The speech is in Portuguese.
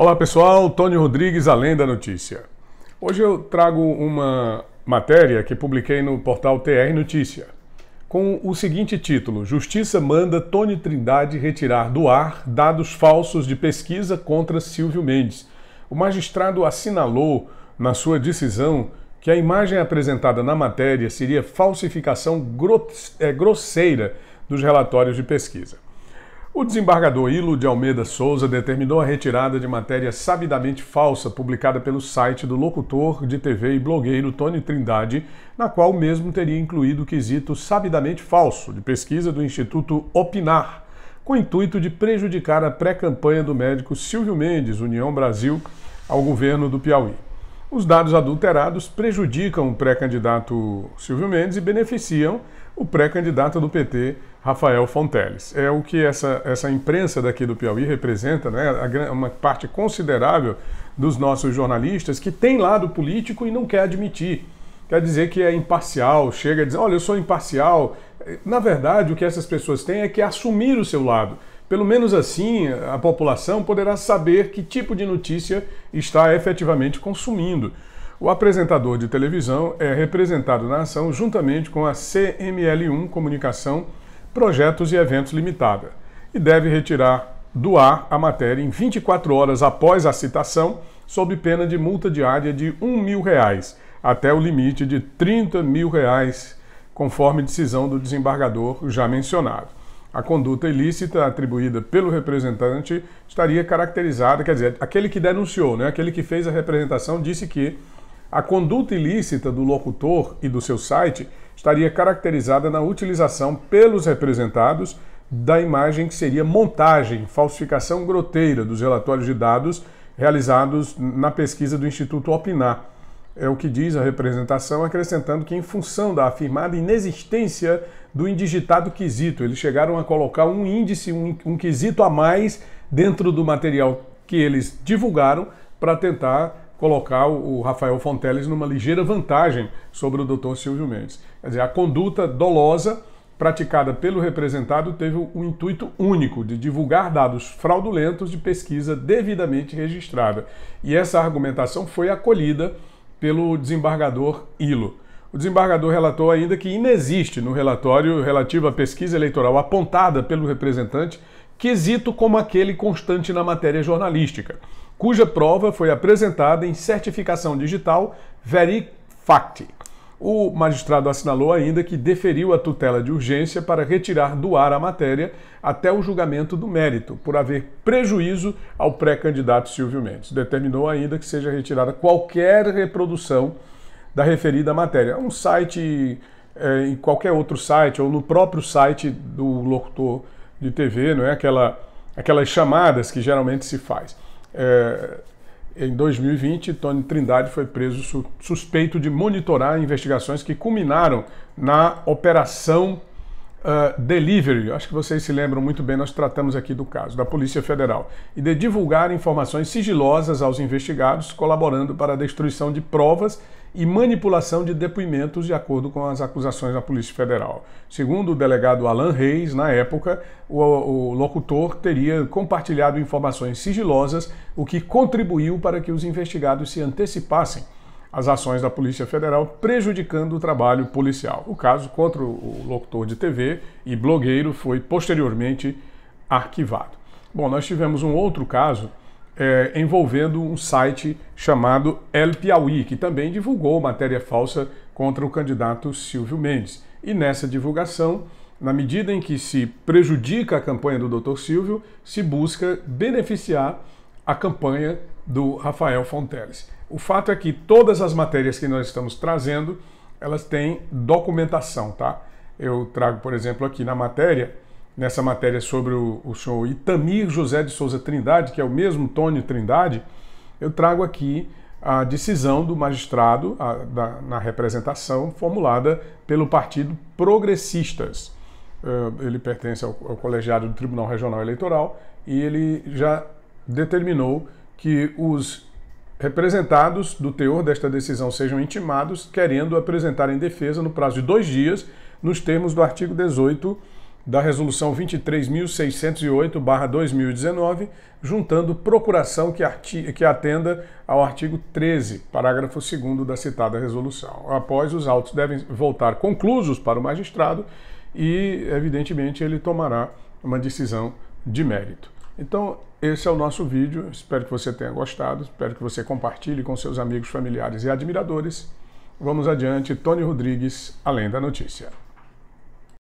Olá pessoal, Tony Rodrigues, Além da Notícia. Hoje eu trago uma matéria que publiquei no portal TR Notícia, com o seguinte título: Justiça manda Tony Trindade retirar do ar dados falsos de pesquisa contra Silvio Mendes. O magistrado assinalou na sua decisão que a imagem apresentada na matéria seria falsificação é, grosseira dos relatórios de pesquisa. O desembargador Ilo de Almeida Souza determinou a retirada de matéria sabidamente falsa publicada pelo site do locutor de TV e blogueiro Tony Trindade, na qual mesmo teria incluído o quesito sabidamente falso de pesquisa do Instituto Opinar, com o intuito de prejudicar a pré-campanha do médico Silvio Mendes, União Brasil, ao governo do Piauí. Os dados adulterados prejudicam o pré-candidato Silvio Mendes e beneficiam o pré-candidato do PT, Rafael Fonteles. É o que essa, essa imprensa daqui do Piauí representa, né? uma parte considerável dos nossos jornalistas que tem lado político e não quer admitir. Quer dizer que é imparcial, chega a dizer, olha, eu sou imparcial. Na verdade, o que essas pessoas têm é que assumir o seu lado. Pelo menos assim, a população poderá saber que tipo de notícia está efetivamente consumindo. O apresentador de televisão é representado na ação juntamente com a CML1 Comunicação projetos e eventos limitada, e deve retirar do ar a matéria em 24 horas após a citação, sob pena de multa diária de R$ 1 mil, reais, até o limite de R$ 30 mil, reais, conforme decisão do desembargador já mencionado. A conduta ilícita atribuída pelo representante estaria caracterizada, quer dizer, aquele que denunciou, né, aquele que fez a representação disse que a conduta ilícita do locutor e do seu site estaria caracterizada na utilização pelos representados da imagem que seria montagem, falsificação groteira dos relatórios de dados realizados na pesquisa do Instituto Opinar. É o que diz a representação, acrescentando que, em função da afirmada inexistência do indigitado quesito, eles chegaram a colocar um índice, um, um quesito a mais dentro do material que eles divulgaram para tentar colocar o Rafael Fonteles numa ligeira vantagem sobre o doutor Silvio Mendes. Quer dizer, a conduta dolosa praticada pelo representado teve o intuito único de divulgar dados fraudulentos de pesquisa devidamente registrada. E essa argumentação foi acolhida pelo desembargador Ilo. O desembargador relatou ainda que inexiste no relatório relativo à pesquisa eleitoral apontada pelo representante quesito como aquele constante na matéria jornalística, cuja prova foi apresentada em certificação digital Verifact. O magistrado assinalou ainda que deferiu a tutela de urgência para retirar do ar a matéria até o julgamento do mérito, por haver prejuízo ao pré-candidato Silvio Mendes. Determinou ainda que seja retirada qualquer reprodução da referida matéria. Um site, é, em qualquer outro site ou no próprio site do locutor de TV, não é? Aquela, aquelas chamadas que geralmente se faz. É, em 2020, Tony Trindade foi preso su suspeito de monitorar investigações que culminaram na Operação uh, Delivery. Acho que vocês se lembram muito bem, nós tratamos aqui do caso, da Polícia Federal, e de divulgar informações sigilosas aos investigados, colaborando para a destruição de provas e manipulação de depoimentos de acordo com as acusações da Polícia Federal. Segundo o delegado Alan Reis, na época, o, o locutor teria compartilhado informações sigilosas, o que contribuiu para que os investigados se antecipassem às ações da Polícia Federal, prejudicando o trabalho policial. O caso contra o locutor de TV e blogueiro foi posteriormente arquivado. Bom, nós tivemos um outro caso é, envolvendo um site chamado El Piauí, que também divulgou matéria falsa contra o candidato Silvio Mendes. E nessa divulgação, na medida em que se prejudica a campanha do Dr. Silvio, se busca beneficiar a campanha do Rafael Fonteles. O fato é que todas as matérias que nós estamos trazendo, elas têm documentação, tá? Eu trago, por exemplo, aqui na matéria nessa matéria sobre o, o senhor Itamir José de Souza Trindade, que é o mesmo Tony Trindade, eu trago aqui a decisão do magistrado a, da, na representação formulada pelo Partido Progressistas. Uh, ele pertence ao, ao, colegiado do Tribunal Regional Eleitoral e ele já determinou que os representados do teor desta decisão sejam intimados, querendo apresentar em defesa no prazo de dois dias, nos termos do artigo 18 da Resolução 23.608-2019, juntando procuração que, que atenda ao artigo 13, parágrafo 2 da citada resolução. Após, os autos devem voltar conclusos para o magistrado e, evidentemente, ele tomará uma decisão de mérito. Então, esse é o nosso vídeo. Espero que você tenha gostado. Espero que você compartilhe com seus amigos, familiares e admiradores. Vamos adiante. Tony Rodrigues, Além da Notícia.